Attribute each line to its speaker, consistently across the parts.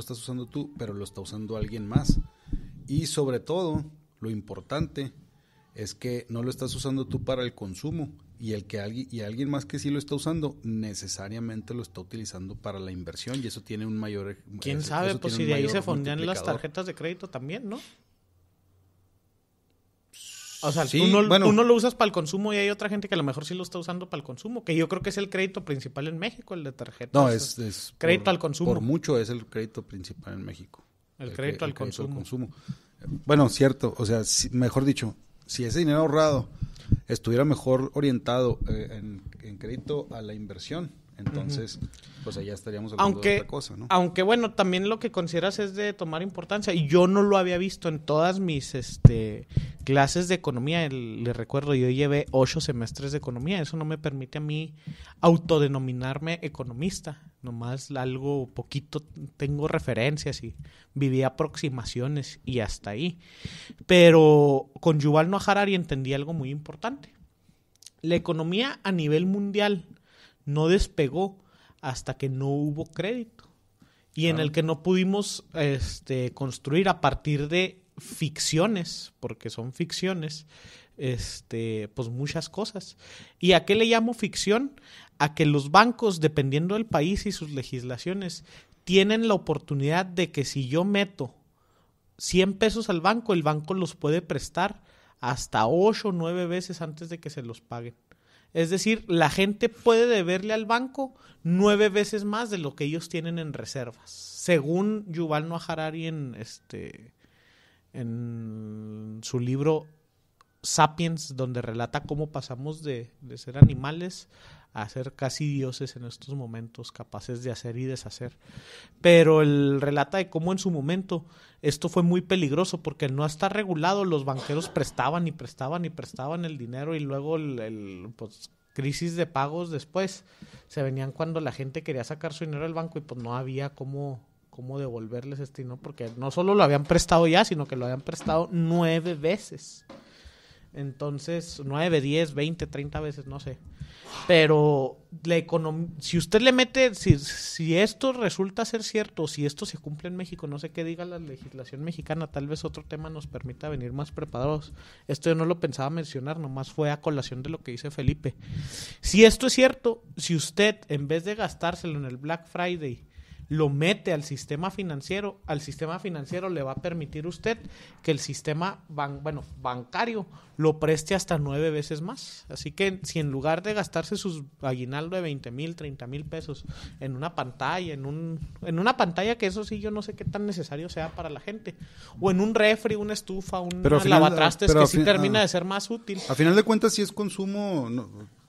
Speaker 1: lo estás usando tú, pero lo está usando alguien más. Y sobre todo, lo importante es que no lo estás usando tú para el consumo y el que alguien y alguien más que sí lo está usando necesariamente lo está utilizando para la inversión y eso tiene un mayor e-, quién sabe pues si de ahí se fondean las
Speaker 2: tarjetas de crédito también no o sea, tú no lo usas para el consumo y hay otra gente que a lo mejor sí lo está usando para el consumo, que yo creo que es el crédito principal en México, el de tarjetas. No, es, crédito al consumo. Por
Speaker 1: mucho es el crédito principal en México. El, crédito, al, consumo. consumo. Bueno, cierto, o sea, mejor dicho, si ese dinero ahorrado estuviera mejor orientado eh, en crédito a la inversión, entonces, pues allá estaríamos hablando aunque, de otra cosa, ¿no? Aunque bueno, también
Speaker 2: lo que consideras es de tomar importancia. Y yo no lo había visto en todas mis este, clases de economía. le recuerdo, yo llevé ocho semestres de economía. Eso no me permite a mí autodenominarme economista. Nomás algo poquito tengo referencias y viví aproximaciones y hasta ahí. Pero con Yuval Noah Harari entendí algo muy importante. La economía a nivel mundial no despegó hasta que no hubo crédito y en el que no pudimos este, construir a partir de ficciones, porque son ficciones, este, pues muchas cosas. ¿Y a qué le llamo ficción? A que los bancos, dependiendo del país y sus legislaciones, tienen la oportunidad de que si yo meto 100 pesos al banco, el banco los puede prestar hasta 8 o 9 veces antes de que se los paguen. Es decir, la gente puede deberle al banco nueve veces más de lo que ellos tienen en reservas, según Yuval Noah Harari en, este, en su libro Sapiens, donde relata cómo pasamos de, de ser animales a ser casi dioses en estos momentos, capaces de hacer y deshacer. Pero el relata de cómo en su momento esto fue muy peligroso porque no está regulado, los banqueros prestaban y prestaban y prestaban el dinero y luego el, pues, crisis de pagos después se venían cuando la gente quería sacar su dinero del banco y pues no había cómo cómo devolverles este dinero porque no solo lo habían prestado ya, sino que lo habían prestado nueve veces. Entonces, 9, 10, 20, 30 veces, no sé. Pero si usted le mete, si, si, esto resulta ser cierto, si esto se cumple en México, no sé qué diga la legislación mexicana, tal vez otro tema nos permita venir más preparados. Esto yo no lo pensaba mencionar, nomás fue a colación de lo que dice Felipe. Si esto es cierto, si usted en vez de gastárselo en el Black Friday, lo mete al sistema financiero, al sistema financiero le va a permitir usted que el sistema bueno, bancario lo preste hasta nueve veces más. Así que si en lugar de gastarse sus aguinaldo de 20 mil, 30 mil pesos en una pantalla, en, un, en una pantalla que eso sí yo no sé qué tan necesario sea para la gente, o en un refri, una estufa, un lavatrastes que sí termina ah, de ser más útil. A final de
Speaker 1: cuentas si es consumo...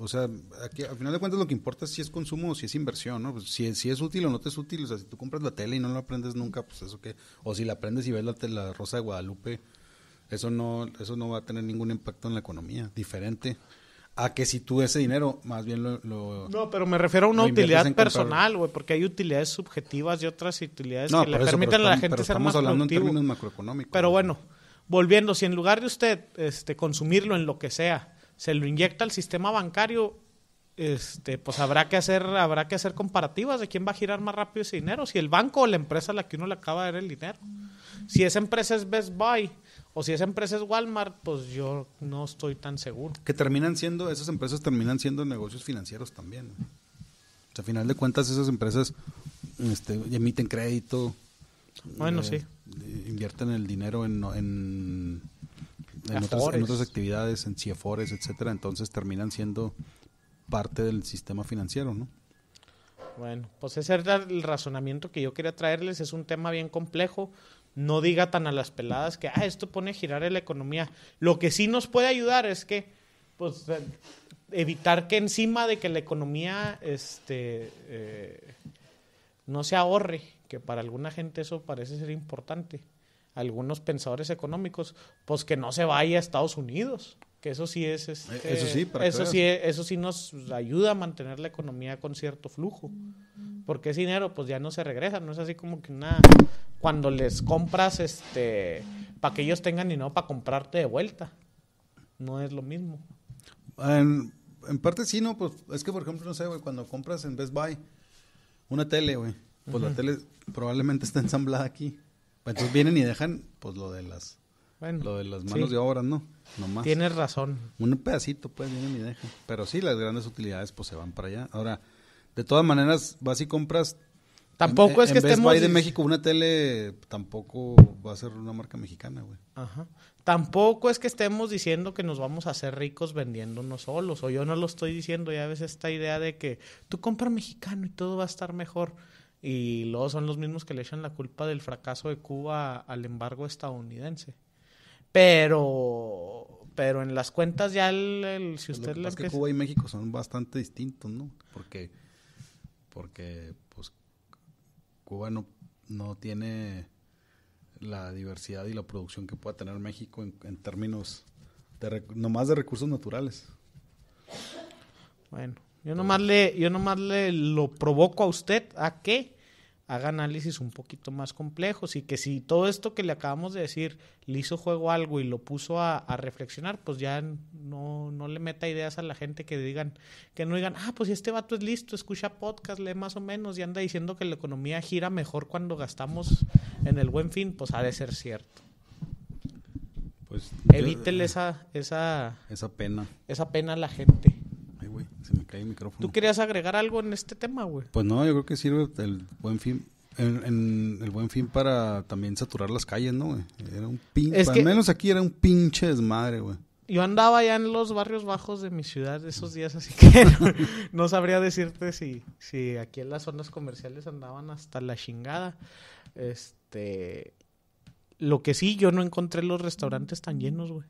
Speaker 1: O sea, aquí, al final de cuentas lo que importa es si es consumo o si es inversión, ¿no? Pues, si, si es útil o no te es útil, o sea, si tú compras la tele y no la aprendes nunca, pues eso que, o si la aprendes y ves la, Rosa de Guadalupe, eso no, eso no va a tener ningún impacto en la economía, diferente a que si tú ese dinero más bien lo... no, pero me refiero a una utilidad personal,
Speaker 2: güey, porque hay utilidades subjetivas y otras utilidades que le permiten a la gente ser más productivo. en términos macroeconómicos. Pero bueno, volviendo, si en lugar de usted este, consumirlo en lo que sea, se lo inyecta al sistema bancario, este, pues habrá que hacer, habrá que hacer comparativas de quién va a girar más rápido ese dinero, si el banco o la empresa a la que uno le acaba de dar el dinero. Si esa empresa es Best Buy o si esa empresa es Walmart, pues yo no estoy tan seguro.
Speaker 1: Que terminan siendo, esas empresas terminan siendo negocios financieros también. O sea, a final de cuentas esas empresas este, emiten crédito. Bueno, eh, sí. Eh, invierten el dinero en en otras, actividades, en CIEFORES, etcétera. Entonces terminan siendo parte del sistema financiero, ¿no?
Speaker 2: Bueno, pues ese es el razonamiento que yo quería traerles. Es un tema bien complejo. No diga tan a las peladas que, ah, esto pone a girar en la economía. Lo que sí nos puede ayudar es que, pues, evitar que encima de que la economía, este, eh, no se ahorre, que para alguna gente eso parece ser importante algunos pensadores económicos, pues que no se vaya a Estados Unidos. Que eso sí es. Este, eh, eso sí, eso, sí, eso sí nos ayuda a mantener la economía con cierto flujo. Porque ese dinero, pues ya no se regresa, no es así como que nada. Cuando les compras, este. para que ellos tengan y no para comprarte de vuelta.
Speaker 1: No es lo mismo. En, parte sí, no, pues es que por ejemplo, no sé, güey, cuando compras en Best Buy una tele, güey, pues la tele probablemente está ensamblada aquí. Pues entonces vienen y dejan, pues lo de las, de las manos de obra, ¿no? Nomás. Tienes razón. Un pedacito, pues vienen y dejan. Pero sí, las grandes utilidades, pues se van para allá. Ahora, de todas maneras, vas y compras. Tampoco es que estemos. de México una tele tampoco va a ser una marca mexicana, güey. Ajá. Tampoco es que estemos
Speaker 2: diciendo que nos vamos a hacer ricos vendiéndonos solos. O yo no lo estoy diciendo. Ya ves esta idea de que tú compras mexicano y todo va a estar mejor. Y luego son los mismos que le echan la culpa del fracaso de Cuba al embargo estadounidense.
Speaker 1: Pero pero en las cuentas ya el, si pues usted lo que, Cuba y México son bastante distintos, ¿no? Porque porque pues Cuba no tiene la diversidad y la producción que pueda tener México en, términos de nomás de recursos naturales. Bueno, yo nomás
Speaker 2: le, yo nomás le lo provoco a usted a que haga análisis un poquito más complejos y que si todo esto que le acabamos de decir le hizo juego algo y lo puso a, reflexionar, pues ya no, no, le meta ideas a la gente que digan, que no digan, ah, pues este vato es listo, escucha podcast, lee más o menos y anda diciendo que la economía gira mejor cuando gastamos en el buen fin, pues ha de ser cierto.
Speaker 1: Pues Evítele
Speaker 2: esa, esa, esa pena. Esa pena a la gente. Se me cae el micrófono. ¿Tú querías agregar algo en este tema, güey?
Speaker 1: Pues no, yo creo que sirve el buen fin. En, el buen fin para también saturar las calles, ¿no, güey? Era un pinche. Al menos aquí era un pinche desmadre, güey.
Speaker 2: Yo andaba ya en los barrios bajos de mi ciudad esos días, así que no, sabría decirte si, si aquí en las zonas comerciales andaban hasta la chingada. Este. Lo que sí, yo no encontré los restaurantes tan llenos, güey.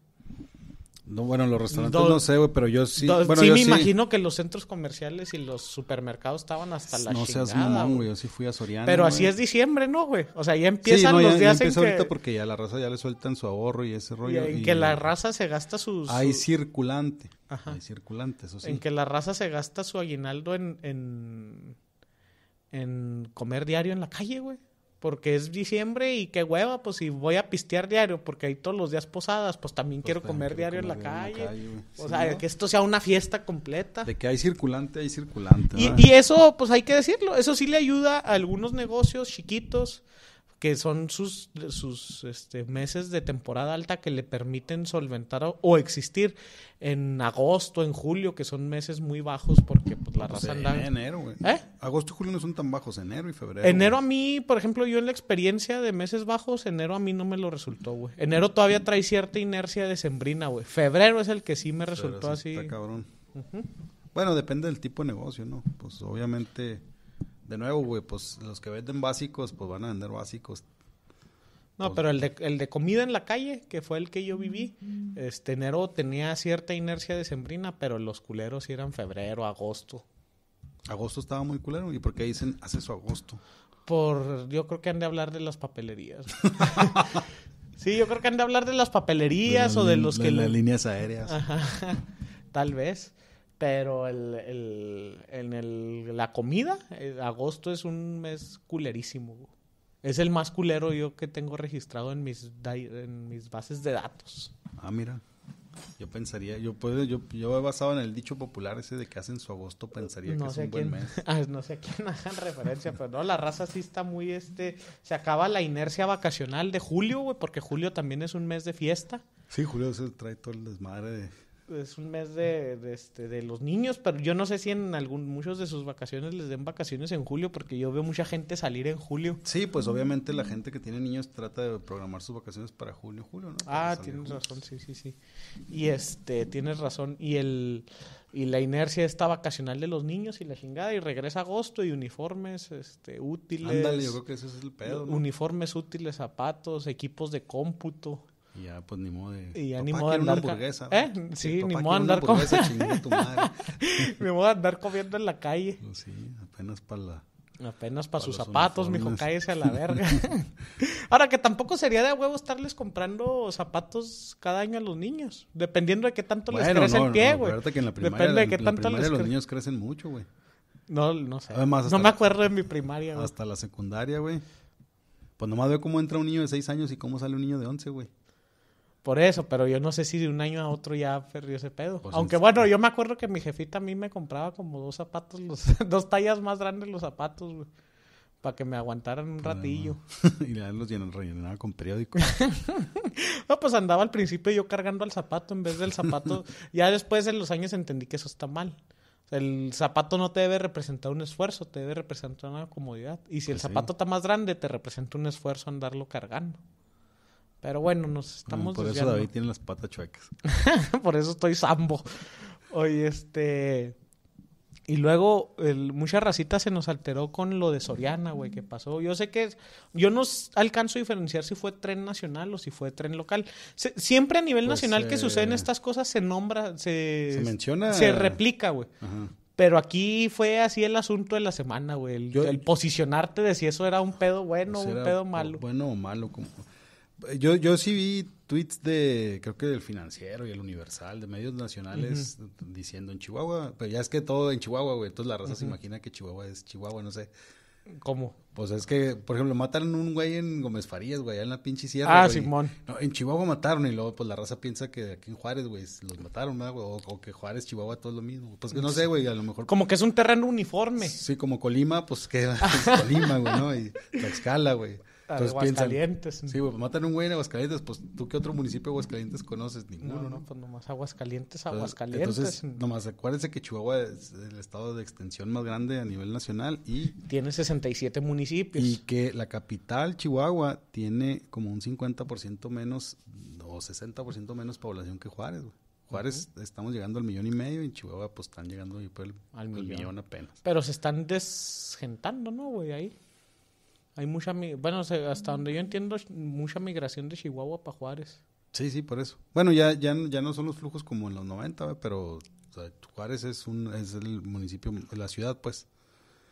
Speaker 1: No, bueno, los restaurantes no sé, güey, pero yo sí. bueno, sí, me imagino
Speaker 2: que los centros comerciales y los supermercados estaban hasta la No seas mamón, güey. Yo sí
Speaker 1: fui a Soriana. Pero así es
Speaker 2: diciembre, ¿no, güey? O sea, ya empiezan los días en que... días ya empieza ahorita
Speaker 1: porque ya la raza ya le sueltan su ahorro y ese rollo. Y en que la
Speaker 2: raza se gasta Su... Hay
Speaker 1: circulante. Ajá. Hay circulante, eso sí. En que
Speaker 2: la raza se gasta su aguinaldo en. en, en comer diario en la calle, güey porque es diciembre y qué hueva, pues si voy a pistear diario, porque hay todos los días posadas, pues también pues quiero comer
Speaker 1: diario en, la calle.
Speaker 2: o sea, que esto sea una fiesta completa.
Speaker 1: De que hay circulante, hay circulante. Y,
Speaker 2: eso, pues hay que decirlo, eso sí le ayuda a algunos negocios chiquitos que son sus, sus este, meses de temporada alta que le permiten solventar o, existir en agosto, en julio, que son meses muy bajos porque pues, la pues raza enero, güey. ¿Eh?
Speaker 1: Agosto y julio no son tan bajos, enero y febrero. Enero
Speaker 2: a mí, por ejemplo, yo en la experiencia de meses bajos, enero a mí no me lo resultó, güey. Enero todavía trae cierta inercia de sembrina, güey. Febrero es el que sí me resultó así. Está cabrón.
Speaker 1: Bueno, depende del tipo de negocio, ¿no? Pues obviamente, de nuevo, güey, pues los que venden básicos, pues van a vender básicos.
Speaker 2: No, pues, pero el de, el de comida en la calle, que fue el que yo viví, este enero tenía cierta inercia de sembrina, pero los culeros eran febrero, agosto.
Speaker 1: Agosto estaba muy culero. ¿Y por qué dicen acceso a agosto?
Speaker 2: Por, yo creo que han de hablar de las papelerías.
Speaker 1: sí, yo creo que han de hablar de las papelerías o de los que... las líneas aéreas.
Speaker 2: tal vez. Pero el, el, en el, la comida, eh, agosto es un mes culerísimo. Es el más culero yo que tengo registrado en mis, en mis bases de datos. Ah,
Speaker 1: mira. Yo pensaría, yo puedo, yo, yo he basado en el dicho popular ese de que hacen su agosto, pensaría que es un buen mes.
Speaker 2: Ah, no sé a quién hagan referencia,
Speaker 1: pero no, la raza sí está muy este. Se acaba
Speaker 2: la inercia vacacional de julio, güey, porque julio también es un mes de fiesta.
Speaker 1: Sí, julio se trae todo el desmadre de es
Speaker 2: un mes de,
Speaker 1: de, este, de
Speaker 2: los niños, pero yo no sé si en algún, muchos de sus vacaciones les den vacaciones en julio, porque yo veo mucha gente salir en julio.
Speaker 1: Sí, pues obviamente la gente que tiene niños trata de programar sus vacaciones para julio, julio, ¿no? ah, tienes
Speaker 2: razón, sí, sí, sí. Y este, tienes razón. Y el y la inercia está vacacional de los niños y la chingada y regresa agosto y uniformes este útiles. Ándale, yo creo que ese es el pedo. ¿no? Uniformes útiles, zapatos, equipos de cómputo.
Speaker 1: Y ya, pues ni modo de. ya ni modo de andar. Una hamburguesa, ¿Eh? Sí, ni modo andar comiendo.
Speaker 2: ni modo andar comiendo en la calle. Pues sí,
Speaker 1: apenas para la. Apenas para, sus zapatos, mijo, cállese a la verga.
Speaker 2: Ahora, que tampoco sería de huevo estarles comprando zapatos cada año a los niños, dependiendo de qué tanto les crece el pie, güey. en la primaria, Depende de qué tanto los niños
Speaker 1: crecen mucho, güey.
Speaker 2: No, no sé. no me acuerdo de mi primaria, güey. Hasta
Speaker 1: la secundaria, güey. Pues nomás veo cómo entra un niño de 6 años y cómo sale un niño de 11, güey. Por eso, pero yo no sé si de un
Speaker 2: año a otro ya perdió ese pedo. Pues Aunque bueno, yo me acuerdo que mi jefita a mí me compraba como dos zapatos, dos tallas más grandes los zapatos, Para que me aguantaran un pues ratillo.
Speaker 1: y los rellenaba con periódico.
Speaker 2: no, pues andaba al principio yo cargando al zapato en vez del zapato. ya después en los años entendí que eso está mal. El zapato no te debe representar un esfuerzo, te debe representar una comodidad. Y si el pues zapato está más grande, te representa un esfuerzo andarlo cargando. Pero bueno, nos estamos Por eso David tiene las
Speaker 1: patas chuecas.
Speaker 2: Por eso estoy sambo. Oye, este... Y luego, mucha racita se nos alteró con lo de Soriana, güey, que pasó. Yo sé que. Yo no alcanzo a diferenciar si fue tren nacional o si fue tren local. siempre a nivel pues, nacional que eh, suceden estas cosas se nombra, se. Se menciona. Se replica, güey. Pero aquí fue así el asunto de la semana, güey. El, el, posicionarte de si eso era un pedo bueno o un pedo malo.
Speaker 1: Bueno o malo, como. Yo, yo sí vi tweets de, creo que del Financiero y el Universal, de medios nacionales, diciendo en Chihuahua, pero ya es que todo en Chihuahua, güey, entonces la raza se imagina que Chihuahua es Chihuahua, no sé. ¿Cómo? Pues es que, por ejemplo, mataron un güey en Gómez Farías, güey, en la pinche sierra. Ah, Simón. en Chihuahua mataron y luego, pues la raza piensa que aquí en Juárez, güey, los mataron, O, que Juárez, Chihuahua, todo lo mismo. Pues que no sé, güey, a lo mejor. Como que es un terreno uniforme. Sí, como Colima, pues queda Colima, güey, ¿no? Y Tlaxcala, güey. Entonces Aguascalientes. sí, pues matan un güey en Aguascalientes, pues tú qué otro municipio de Aguascalientes conoces, ninguno, ¿no? no, no
Speaker 2: pues nomás Aguascalientes, Aguascalientes. Entonces, nomás
Speaker 1: acuérdense que Chihuahua es el estado de extensión más grande a nivel nacional y... Tiene 67 municipios. Y que la capital, Chihuahua, tiene como un 50% menos o 60% menos población que Juárez, güey. Juárez estamos llegando al millón y medio y en Chihuahua pues están llegando al millón. millón apenas.
Speaker 2: Pero se están desgentando, ¿no, güey? Ahí. Hay mucha, bueno, hasta donde yo entiendo, mucha migración de Chihuahua para Juárez.
Speaker 1: Sí, sí, por eso. Bueno, ya, ya, ya no son los flujos como en los 90, pero Juárez es, un, es el municipio, la ciudad, pues.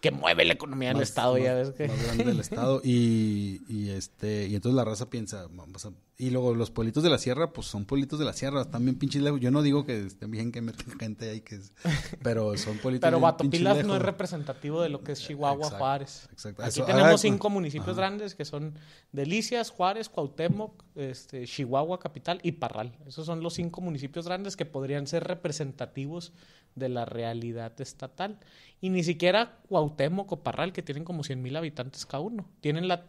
Speaker 1: Que mueve la economía del Estado, ya ves que. Más del Estado. Y, y, este, y entonces la raza piensa, vamos a y luego los pueblitos de la sierra, pues son pueblitos de la sierra, también bien pinches lejos. Yo no digo que estén bien que meten gente ahí, que es, pero son pueblitos Pero Batopilas no es
Speaker 2: representativo de lo que es Chihuahua, Juárez. Exacto. Aquí ah, tenemos cinco municipios grandes que son Delicias, Juárez, Cuauhtémoc, este, Chihuahua capital y Parral. Esos son los cinco municipios grandes que podrían ser representativos de la realidad estatal. Y ni siquiera Cuauhtémoc o Parral, que tienen como 100.000 mil habitantes cada uno, tienen la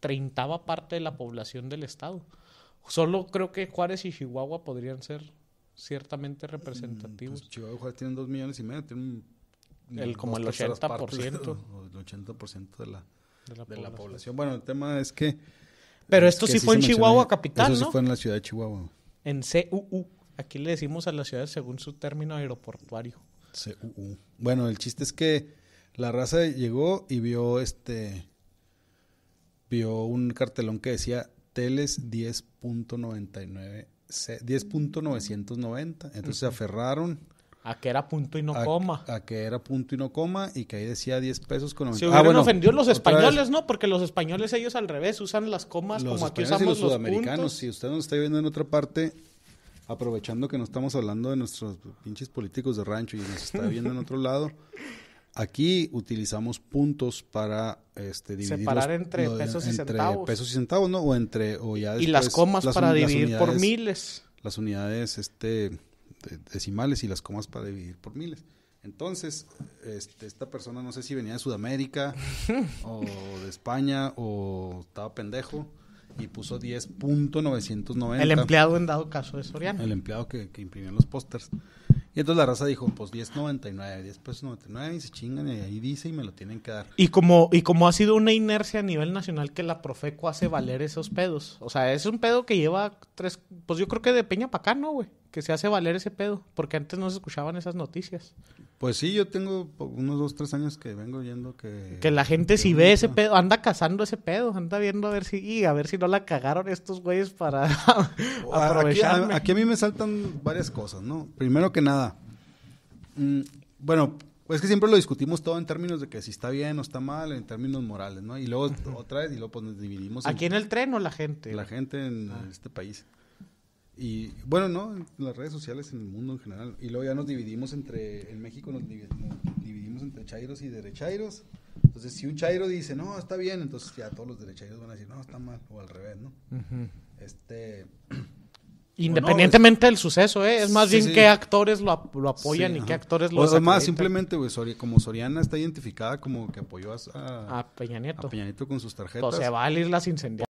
Speaker 2: treintava parte de la población del estado. Solo creo que Juárez y Chihuahua podrían ser
Speaker 1: ciertamente mm, pues, representativos. Chihuahua y Juárez tienen dos millones y medio, tienen el, como el 80%. el 80% de la, la, población. Bueno, el tema es que... Pero eh, esto sí fue en Chihuahua capital, Eso sí fue en la ciudad de Chihuahua.
Speaker 2: En CUU. Aquí le decimos a la ciudad según su término aeroportuario. CUU.
Speaker 1: Bueno, el chiste es que la raza llegó y vio este... Vio un cartelón que decía es 10.99, 10.990. Entonces se aferraron. A que era punto y no coma. A que era punto y no coma y que ahí decía 10 pesos con 90. Se ah, hubieran bueno, ofendido los españoles,
Speaker 2: ¿no? Porque los españoles ellos al revés usan las comas los como aquí usamos y los, sudamericanos. Si
Speaker 1: usted nos está viendo en otra parte, aprovechando que no estamos hablando de nuestros pinches políticos de rancho y nos está viendo en otro lado, Aquí utilizamos puntos para este, dividir separar entre, pesos, y centavos. pesos y centavos, ¿no? O entre o ya y las comas para dividir por miles. Las unidades este decimales y las comas para dividir por miles. Entonces, este, esta persona no sé si venía de Sudamérica o de España o estaba pendejo y puso 10.990. El empleado
Speaker 2: en dado caso de
Speaker 1: Soriano. El empleado que, que imprimió los pósters. Y entonces la raza dijo, pues 10.99, 10 99 y se chingan y ahí dice y me lo tienen que dar.
Speaker 2: Y como, y como ha sido una inercia a nivel nacional que la Profeco hace valer esos pedos. O sea, es un pedo que lleva tres, pues yo creo que de Peña para acá, ¿no, güey? que se hace valer ese pedo, porque antes no se escuchaban esas noticias.
Speaker 1: Pues sí, yo tengo unos dos, tres años que vengo yendo que... Que
Speaker 2: la gente si ve ese pedo, anda cazando ese pedo, anda viendo a ver
Speaker 1: si, a ver si no la cagaron estos güeyes
Speaker 2: para
Speaker 1: aprovechar. Aquí, a mí me saltan varias cosas, ¿no? Primero que nada, mm, bueno, pues que siempre lo discutimos todo en términos de que si está bien o está mal, en términos morales, ¿no? Y luego otra vez, y luego pues nos dividimos. Aquí en, el tren o la gente. La gente en ah. este país. Y bueno, ¿no? En las redes sociales, en el mundo en general. Y luego ya nos dividimos entre, en México nos, dividimos entre chairos y derechairos. Entonces, si un chairo dice, no, está bien, entonces ya todos los derechairos van a decir, no, está mal, o al revés, ¿no? Este...
Speaker 2: Independientemente del suceso, ¿eh? Es más bien qué actores lo, apoyan y qué actores lo Además, simplemente,
Speaker 1: güey, como Soriana está identificada como que apoyó a, Peña Nieto. con sus tarjetas. O se va a ir las incendiadas.